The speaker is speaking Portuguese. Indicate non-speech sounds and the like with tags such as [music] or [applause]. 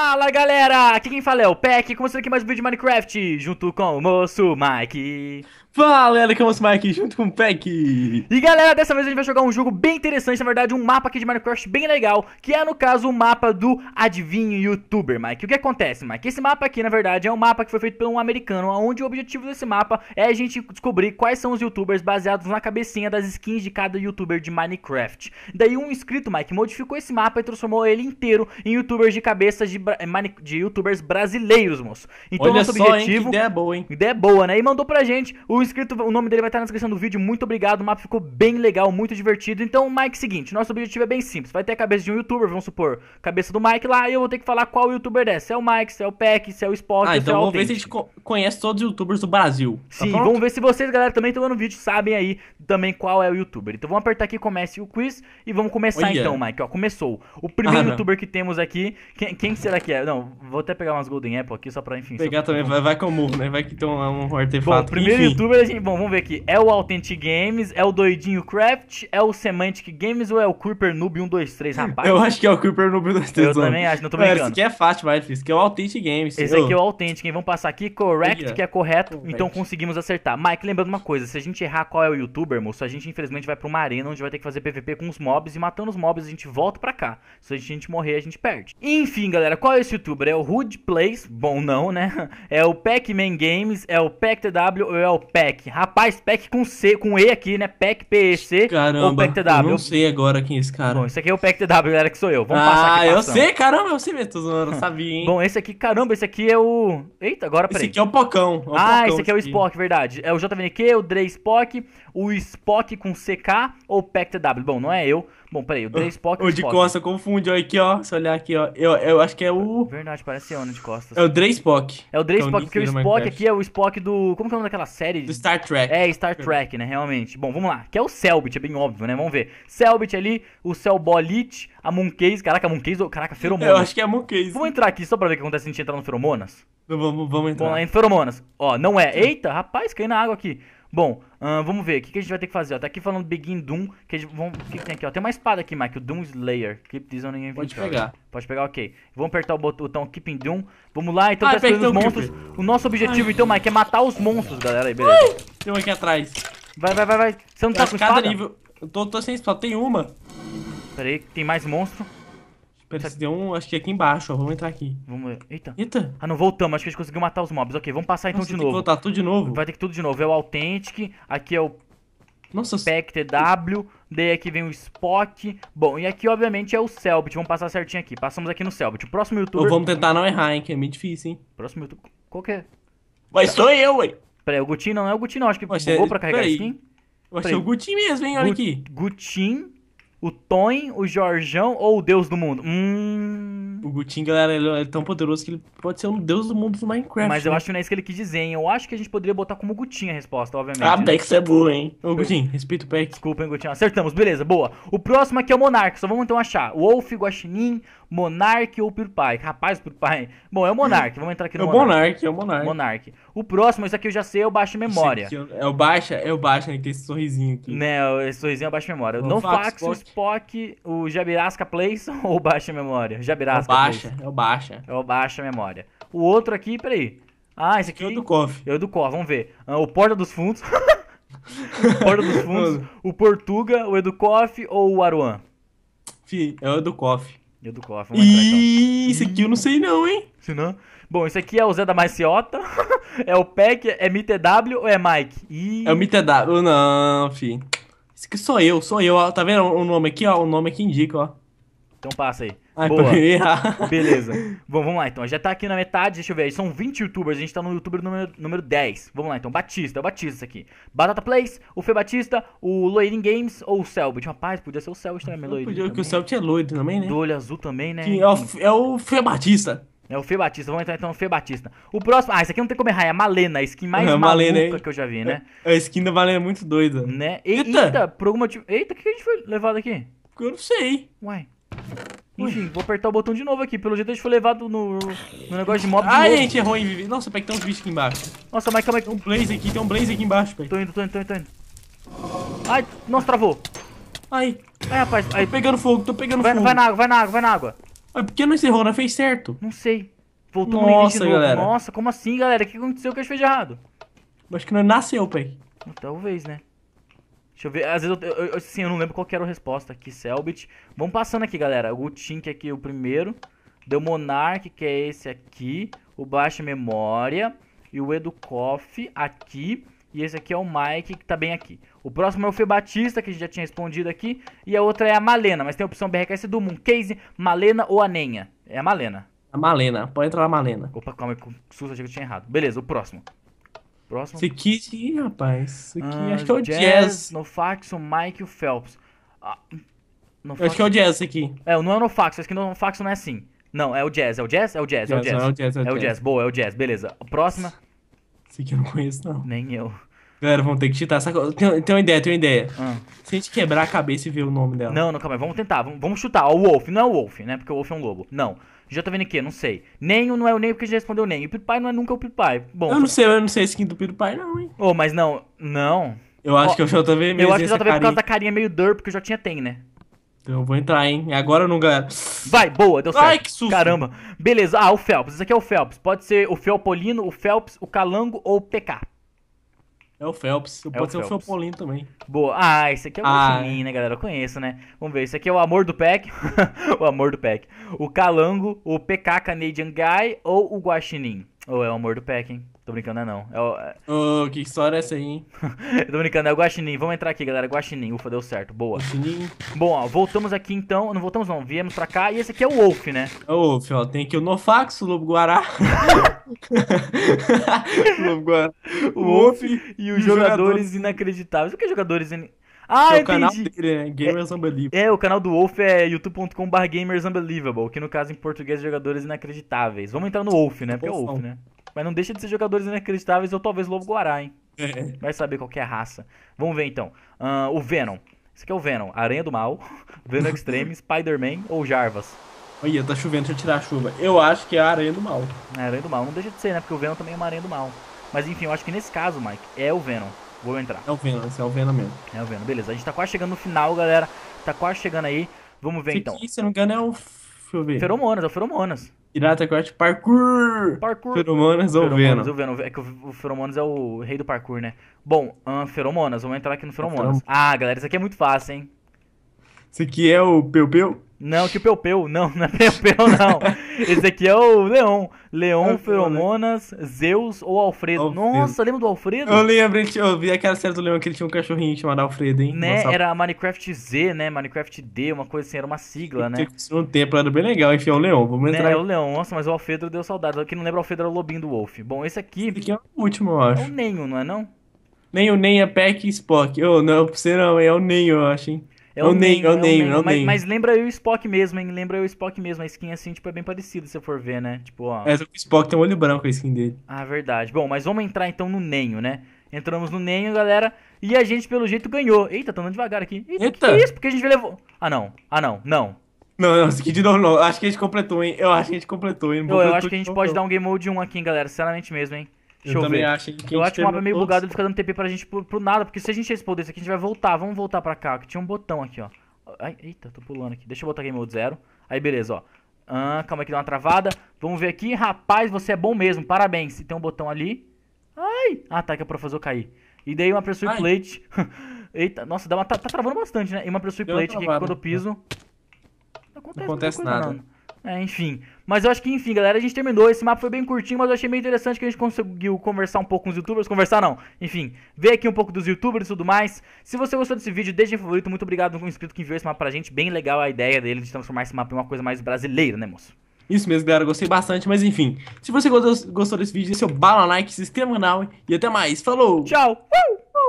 Fala galera, aqui quem fala é o Peck, começando aqui mais um vídeo de Minecraft, junto com o moço Mike. Fala galera, que é o moço Mike, junto com o Peck. E galera, dessa vez a gente vai jogar um jogo bem interessante, na verdade um mapa aqui de Minecraft bem legal, que é no caso o mapa do Adivinho Youtuber, Mike. O que acontece, Mike? Esse mapa aqui, na verdade, é um mapa que foi feito por um americano, onde o objetivo desse mapa é a gente descobrir quais são os youtubers baseados na cabecinha das skins de cada youtuber de Minecraft. Daí um inscrito, Mike, modificou esse mapa e transformou ele inteiro em youtubers de cabeças de é de youtubers brasileiros, moço. Então Olha nosso só, objetivo. Hein, ideia boa, hein? Ideia boa, né? E mandou pra gente. O inscrito, o nome dele vai estar na descrição do vídeo. Muito obrigado. O mapa ficou bem legal, muito divertido. Então, Mike, é seguinte, nosso objetivo é bem simples. Vai ter a cabeça de um youtuber, vamos supor, cabeça do Mike lá, e eu vou ter que falar qual youtuber é. Se é o Mike, se é o Peck, se é o Spot, ah, então é o vamos ver se a gente conhece todos os youtubers do Brasil. Tá Sim, vamos ver se vocês, galera, também estão vendo o vídeo, sabem aí também qual é o youtuber. Então vamos apertar aqui, comece o quiz e vamos começar então, Mike. Ó, começou. O primeiro ah, youtuber que temos aqui, quem, quem será é que é. Não, vou até pegar umas Golden Apple aqui só pra, enfim. Pegar pra... também, vai, vai com o né? Vai que tem um, um artefato. Bom, primeiro enfim. youtuber, a gente, bom, vamos ver aqui. É o Authentic Games, é o Doidinho Craft, é o Semantic Games ou é o creeper Noob 123, [laughs] rapaz? Eu acho que é o creeper Noob 123. Eu também acho, não tô brincando. Esse aqui é fácil, vai, esse aqui é o Authentic Games. Esse oh. aqui é o Authentic, hein? Vamos passar aqui, correct, yeah. que é correto, correct. então conseguimos acertar. Mike, lembrando uma coisa, se a gente errar qual é o youtuber, moço, a gente infelizmente vai pra uma arena onde vai ter que fazer PVP com os mobs e matando os mobs a gente volta pra cá. Se a gente morrer, a gente perde. Enfim, galera, qual qual é esse youtuber? É o Hood Plays, bom não, né? [laughs] É o Pac-Man Games, é o PacTW ou é o Pac? Rapaz, Pac com C, com E aqui, né? Pac, PEC ou PacTW? eu não sei agora quem é esse cara. Bom, esse aqui é o PacTW, galera, que sou eu. Vamos ah, passar aqui Ah, eu sei, caramba, eu sei mesmo, tô não sabia, hein? bom, esse aqui, caramba, esse aqui é o... Eita, agora, peraí. Esse aqui é o Pocão. É o ah, Pocão, esse aqui é o Spock, verdade. É o JVNQ, o Dre Spock, o Spock com CK ou PacTW? Bom, não é eu, Bom, peraí, o Drey Spock. O de Spock. costa confunde, olha aqui, ó. Se olhar aqui, ó. Eu, eu acho que é o. Verdade, parece Ana de costas. É o Drey Spock. É o Drey é Spock, porque o Spock aqui é o Spock do. Como que é o nome daquela série? Do Star Trek. É, Star Trek, né? Realmente. Bom, vamos lá. Que é o Selbit, é bem óbvio, né? Vamos ver. Selbit ali, o Celbolit, a Mooncase. Caraca, a Mooncase. Oh, caraca, feromonas. Eu acho que é a Mooncase. Vamos entrar aqui só pra ver o que acontece se a gente entrar no feromonas? Vamos, vamos entrar. Vamos lá, em feromonas. Ó, não é. Eita, rapaz, caiu na água aqui. Bom, vamos ver. O que, que, a gente vai ter que fazer? Ó, tá aqui falando Begin Doom. Que gente, vamos, o que, que, tem aqui? Ó, tem uma espada aqui, Mike. O Doom Slayer. Keep this on your Pode pegar. Pode pegar, ok. Vamos apertar o botão keeping Doom. Vamos lá, então, Ai, ah, tá os monstros. O nosso objetivo, Ai. então, Mike, é matar os monstros, galera. Aí, beleza. tem um aqui atrás. Vai, vai, vai, vai. Você não tá é, com espada? Nível... Eu tô, tô sem espada. Tem uma. Pera aí, tem mais monstro. Peraí, tá. deu um. Acho que é aqui embaixo, ó. Vamos entrar aqui. Vamos ver. Eita. Eita. Ah, não, voltamos. Acho que a gente conseguiu matar os mobs. Ok, vamos passar então Nossa, de novo. voltar tudo de novo. Vai ter que tudo de novo. É o Authentic. Aqui é o. Nossa. Pack TW. Daí aqui vem o Spock. Bom, e aqui, obviamente, é o Selbit. Vamos passar certinho aqui. Passamos aqui no Selbit. O próximo youtuber. vamos tentar não errar, hein? Que é meio difícil, hein? Próximo youtuber. Qual que é? Mas sou eu, ué. Peraí, o Gutin não é o Gutin, não. Acho que Mas bugou é... pra carregar Peraí. skin. Eu achei o Gutin mesmo, hein? Olha Gu aqui. Gutin o Tonho, o Jorjão ou o Deus do Mundo? Hum... O Gutin, galera, ele é tão poderoso que ele pode ser o um Deus do Mundo do Minecraft. Mas né? eu acho que não é isso que ele quis dizer, hein? Eu acho que a gente poderia botar como Gutin a resposta, obviamente. Ah, Peck, né? você é burro, hein? Ô, Gutin, respeita o Peck. Desculpa, hein, Gutin. Acertamos, beleza, boa. O próximo aqui é o Monarca, só vamos então achar. Wolf, Guaxinim, Monark ou Pirpai? Rapaz, Pirpai. Bom, é o Monark. [laughs] Vamos entrar aqui é no é o Monark. É o Monark. O próximo, esse aqui eu já sei, é o Baixa Memória. É, é o Baixa, é o Baixa, né, que tem esse sorrisinho aqui. Né, esse sorrisinho é o Baixa Memória. O Nofax, o Spock, o Jabirasca Place [laughs] ou o Baixa Memória? Jabirasca é o Baixa, Place. é o Baixa. É o Baixa Memória. O outro aqui, peraí. Ah, esse aqui... É o do Koff. É o do Koff, vamos ver. Ah, o Porta dos Fundos. [laughs] Porta dos Fundos. o Portuga, o Educoff ou o Aruan? Fih, é o Educoff. E o do Coffin. É Ih, esse aqui eu não sei não, hein? Se não... Bom, esse aqui é o Zé da Maciota. [laughs] é o Peck, é MTW ou é Mike? Ih. É o MTW, não, fi. Esse aqui sou eu, sou eu, ó. Tá vendo o nome aqui, ó? O nome aqui é indica, ó. Então passa aí. Ai, Boa. Ah. Beleza. Bom, vamos lá então. Já tá aqui na metade, deixa eu ver. São 20 youtubers, a gente tá no youtuber número, número 10. Vamos lá então. Batista, é o Batista aqui. Batata Place, o Fê Batista, o Loirin Games ou o Selbit. Rapaz, podia ser o Selbit também, Loirin. Podia, que o Selbit é loiro também, né? Do olho azul também, né? Que é, o, é o Fê Batista. É o Fê Batista, vamos entrar então no Fê Batista. O próximo. Ah, esse aqui não tem como errar, é a Malena, a skin mais é, [laughs] maluca que eu já vi, né? a skin da Malena é muito doida. Né? eita! eita por algum motivo. Eita, o que a gente foi levado aqui? Eu não sei. Uai. Enfim, vou apertar o botão de novo aqui. Pelo jeito a gente foi levado no, no negócio de mob de Ai, novo. gente, errou é em viver. Nossa, pai, que tem uns bichos aqui embaixo. Nossa, mas calma aí. Tem um blaze aqui, tem um blaze aqui embaixo, pai. Tô indo, tô indo, tô indo, tô indo. Ai, nossa, travou. Ai. Ai, é, rapaz. Ai. Tô pegando fogo, tô pegando vai, fogo. Vai na água, vai na água, vai na água. Ai, por que não encerrou? Não né? fez certo. Não sei. Voltou nossa, no de galera. Novo. Nossa, como assim, galera? O que aconteceu que a gente fez de errado? Acho que não nasceu, pai. Talvez, né? Deixa eu ver. Às vezes eu, eu, eu, assim, eu não lembro qual era a resposta aqui. Selbit. Vamos passando aqui, galera. O Tink aqui o primeiro. Deu Monark, que é esse aqui. O Baixa Memória. E o Educoff aqui. E esse aqui é o Mike, que tá bem aqui. O próximo é o Fê Batista, que a gente já tinha respondido aqui. E a outra é a Malena, mas tem a opção BRKS do Moon. Case, Malena ou Anenha? É a Malena. A Malena, pode entrar a Malena. Opa, calma, que susto, achei que eu tinha errado. Beleza, o próximo. Próximo. Esse aqui, sim, rapaz. Esse aqui, acho que é o Jazz. jazz. No fax, Mike e o Phelps. Ah, acho que é o Jazz aqui. É, não é o Nofax, acho que no Nofax não é assim. Não, é o Jazz, é o Jazz, é o Jazz, é o Jazz. É o Jazz, é o É o jazz. Boa, é o Jazz, beleza. próxima. Esse aqui eu não conheço, não. Nem eu. Galera, vamos ter que chutar essa coisa. Tem, tem uma ideia, tem uma ideia. Se a gente quebrar a cabeça e ver o nome dela. Não, não, calma aí. Vamos tentar. Vamos, vamos chutar. O Wolf. Não é o Wolf, né? Porque o Wolf é um lobo. Não tá vendo aqui? não sei. Nem o não é o nem porque já respondeu nem. E PewDiePie não é nunca o PewDiePie. Bom, eu não sei, eu não sei a skin do PewDiePie não, hein. Oh, mas não, não. Eu acho oh, que o também meio. Eu acho que o JV é por causa da carinha meio dur, porque eu já tinha tem, né? Então eu vou entrar, hein? Agora eu não, ganho. Vai, boa, deu certo. Ai, que susto. Caramba. Beleza, ah, o Phelps. Esse aqui é o Phelps. Pode ser o Felpolino, o Phelps, o Calango ou o PK. É o Phelps. É Pode o ser Phelps. o Felpolin também. Boa. Ah, esse aqui é o ah. É. né, galera? Eu conheço, né? Vamos ver. Esse aqui é o Amor do Pack. [laughs] o Amor do Pack. O Calango, o PK Canadian Guy ou o Guaxinim? Ou é o Amor do Pack, hein? Tô brincando, não é não. É o... oh, que história é essa aí, hein? [laughs] tô brincando, é o Guaxinim. Vamos entrar aqui, galera. Guaxinim. Ufa, deu certo. Boa. Guaxinim. Bom, ó, voltamos aqui então. Não voltamos não, viemos pra cá. E esse aqui é o Wolf, né? É o Wolf, ó. Tem aqui o Nofax, o Lobo Guará. o [laughs] [laughs] Lobo Guará. O Wolf e os jogadores inacreditáveis. O que é jogadores in... Ah, é o canal dele, né? Gamers é, Unbelievable. É, o canal do Wolf é youtube.com.br Gamers Unbelievable, que no caso em português é jogadores inacreditáveis. Vamos entrar no Wolf, né? Porque é o Wolf, né? Mas não deixa de ser jogadores inacreditáveis ou talvez Lobo Guará, hein? É. Vai saber qual é a raça. Vamos ver então. Uh, o Venom. Esse aqui é o Venom. Aranha do Mal, [laughs] Venom Extreme, Spider-Man ou Jarvas. Olha, tá chovendo, deixa eu tirar a chuva. Eu acho que é a Aranha do Mal. É Aranha do Mal. Não deixa de ser, né? Porque o Venom também é uma Aranha do Mal. Mas enfim, eu acho que nesse caso, Mike, é o Venom. Vou entrar. É o Venom, esse é o Venom mesmo. É o Venom, beleza. A gente tá quase chegando no final, galera. Tá quase chegando aí. Vamos ver Esse então. Aqui, se não me engano, é o. Deixa eu ver. Feromonas, é o Feromonas. Pirata Quest Parkour! Parkour! Feromonas ou Feromonas ou Venom. É que o Feromonas é o rei do parkour, né? Bom, um, Feromonas, vamos entrar aqui no Feromonas. Ah, galera, isso aqui é muito fácil, hein? Isso aqui é o Peu Peu? Não, que o Peu Peu, não, [laughs] não é Peu Peu, não. Esse aqui é o Leão. Leão, Feromonas, Zeus ou Alfredo. Alfredo. Nossa, lembra do Alfredo? Eu lembro, eu vi aquela série do Leão que ele tinha um cachorrinho chamado Alfredo, hein? Né? Nossa, era Minecraft Z, né? Minecraft D, uma coisa assim, era uma sigla, né? Tinha um tempo, era bem legal. Enfim, é o Leão. Vamos né, entrar. É, o Leão. Nossa, mas o Alfredo deu saudade. Quem não lembra, o Alfredo era o Lobinho do Wolf. Bom, esse aqui. Esse aqui é o último, eu acho. É o Nenho, não é? não? Nem o é Peck e Spock. Eu, oh, não, pra você não, é o Nem, eu acho, hein? É o eu é o nem. é o Mas lembra o Spock mesmo, hein? Lembra o Spock mesmo. A skin, é assim, tipo, é bem parecida, se for ver, né? Tipo, ó... É, o Spock tem um olho branco, a skin dele. Ah, verdade. Bom, mas vamos entrar, então, no Nenho, né? Entramos no Nenho, galera, e a gente, pelo jeito, ganhou. Eita, tô andando devagar aqui. Eita, Eita. que isso? Porque a gente levou... Ah, não. Ah, não. Não. Não, não, skin de novo, não. Acho que a gente completou, hein? Eu acho que a gente completou, hein? Eu, eu acho que a gente pode dar um Game Mode 1 aqui, hein, galera. Sinceramente mesmo, hein? Deixa eu, também ver. acho que. Eu acho que o mapa é meio todos... bugado, ele fica dando TP pra gente pro, pro nada, porque se a gente responder isso aqui, a gente vai voltar. Vamos voltar pra cá, que tinha um botão aqui, ó. Ai, eita, tô pulando aqui. Deixa eu botar game mode zero. Aí, beleza, ó. Ah, calma que dá uma travada. Vamos ver aqui. Rapaz, você é bom mesmo, parabéns. E tem um botão ali. Ai! Ah, tá, que é pra fazer eu cair. E daí uma pressure Ai. plate. [laughs] eita, nossa, dá uma, tá, tá travando bastante, né? E uma pressure plate aqui que quando eu piso. Não acontece, não acontece nada. Não. É, enfim. Mas eu acho que, enfim, galera, a gente terminou. Esse mapa foi bem curtinho, mas eu achei bem interessante que a gente conseguiu conversar um pouco com os youtubers. Conversar não, enfim, ver aqui um pouco dos youtubers e tudo mais. Se você gostou desse vídeo, deixe um favorito. Muito obrigado ao inscrito que enviou esse mapa pra gente. Bem legal a ideia dele de transformar esse mapa em uma coisa mais brasileira, né, moço? Isso mesmo, galera. Gostei bastante, mas enfim. Se você gostou, gostou desse vídeo, deixe seu bala like, se inscreva no canal e até mais. Falou! Tchau! Uh!